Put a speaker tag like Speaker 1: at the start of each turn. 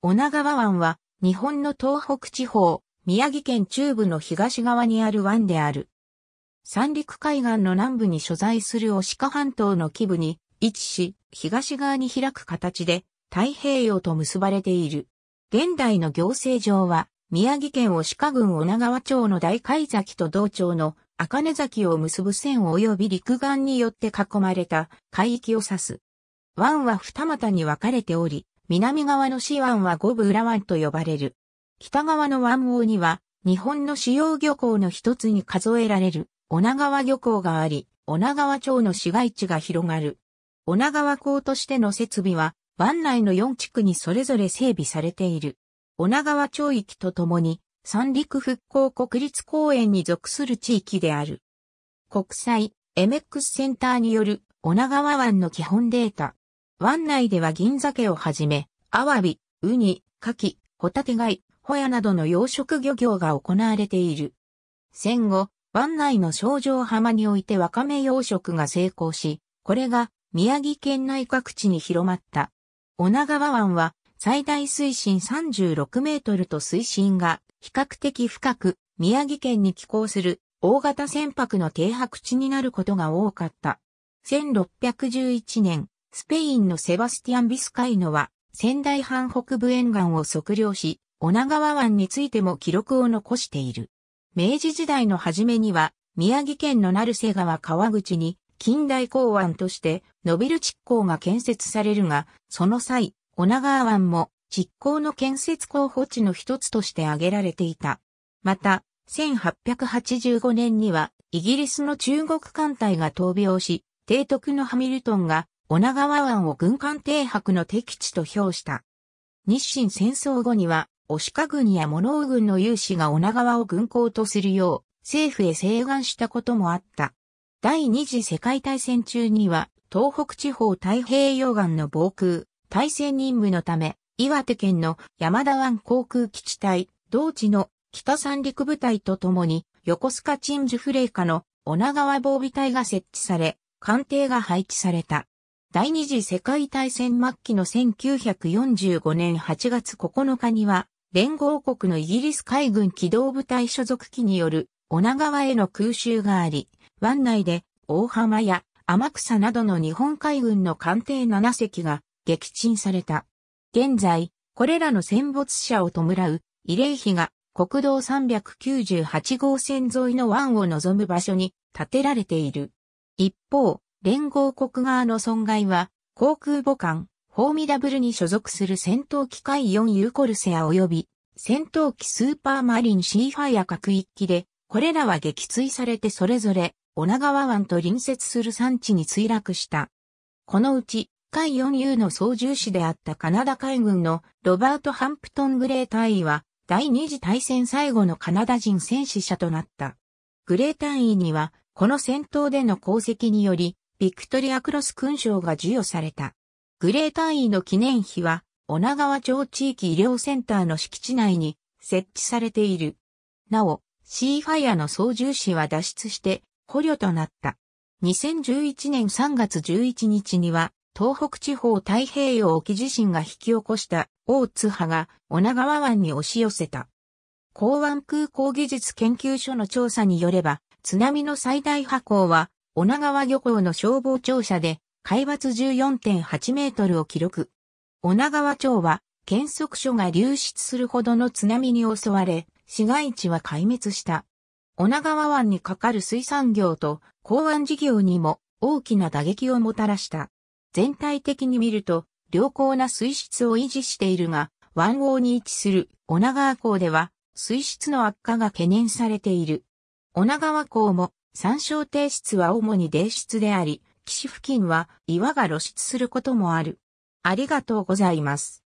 Speaker 1: 女川湾は、日本の東北地方、宮城県中部の東側にある湾である。三陸海岸の南部に所在する押鹿半島の基部に位置し、東側に開く形で太平洋と結ばれている。現代の行政上は、宮城県押鹿郡女川町の大海崎と同町の赤根崎を結ぶ線及び陸岸によって囲まれた海域を指す。湾は二股に分かれており、南側の市湾は五部浦湾と呼ばれる。北側の湾王には、日本の主要漁港の一つに数えられる、女川漁港があり、女川町の市街地が広がる。女川港としての設備は、湾内の4地区にそれぞれ整備されている。女川町域とともに、三陸復興国立公園に属する地域である。国際 MX センターによる女川湾の基本データ、湾内では銀鮭をはじめ、アワビ、ウニ、カキ、ホタテ貝、ホヤなどの養殖漁業が行われている。戦後、湾内の症状浜においてワカメ養殖が成功し、これが宮城県内各地に広まった。女川湾は最大水深36メートルと水深が比較的深く宮城県に寄港する大型船舶の停泊地になることが多かった。1611年、スペインのセバスティアン・ビスカイノは、仙台藩北部沿岸を測量し、女川湾についても記録を残している。明治時代の初めには、宮城県の成瀬川川口に、近代港湾として、ノビル築港が建設されるが、その際、女川湾も、築港の建設候補地の一つとして挙げられていた。また、1885年には、イギリスの中国艦隊が闘病し、提督のハミルトンが女川湾を軍艦停泊の敵地と評した。日清戦争後には、押カ軍や物ウ軍の有志が女川を軍港とするよう、政府へ請願したこともあった。第二次世界大戦中には、東北地方太平洋岸の防空、対戦任務のため、岩手県の山田湾航空基地隊、同地の北三陸部隊とともに、横須賀鎮守フレイカの女川防備隊が設置され、艦艇が配置された。第二次世界大戦末期の1945年8月9日には、連合国のイギリス海軍機動部隊所属機による女川への空襲があり、湾内で大浜や天草などの日本海軍の艦艇7隻が撃沈された。現在、これらの戦没者を弔う慰霊碑が国道398号線沿いの湾を望む場所に建てられている。一方、連合国側の損害は、航空母艦、フォーミダブルに所属する戦闘機海4ユーコルセア及び、戦闘機スーパーマリンシーファイア各一機で、これらは撃墜されてそれぞれ、女川湾と隣接する産地に墜落した。このうち、海 4U の操縦士であったカナダ海軍のロバート・ハンプトン・グレー隊員は、第二次大戦最後のカナダ人戦死者となった。グレー隊員には、この戦闘での功績により、ビクトリアクロス勲章が授与された。グレー単位の記念碑は、女川町地域医療センターの敷地内に設置されている。なお、シーファイアの操縦士は脱出して捕虜となった。2011年3月11日には、東北地方太平洋沖地震が引き起こした大津波が女川湾に押し寄せた。港湾空港技術研究所の調査によれば、津波の最大波高は女川漁港の消防庁舎で海抜14.8メートルを記録。女川町は検測所が流出するほどの津波に襲われ、市街地は壊滅した。女川湾に架かる水産業と港湾事業にも大きな打撃をもたらした。全体的に見ると、良好な水質を維持しているが、湾岸に位置する女川港では、水質の悪化が懸念されている。女川港も参照提出は主に泥質であり、岸付近は岩が露出することもある。ありがとうございます。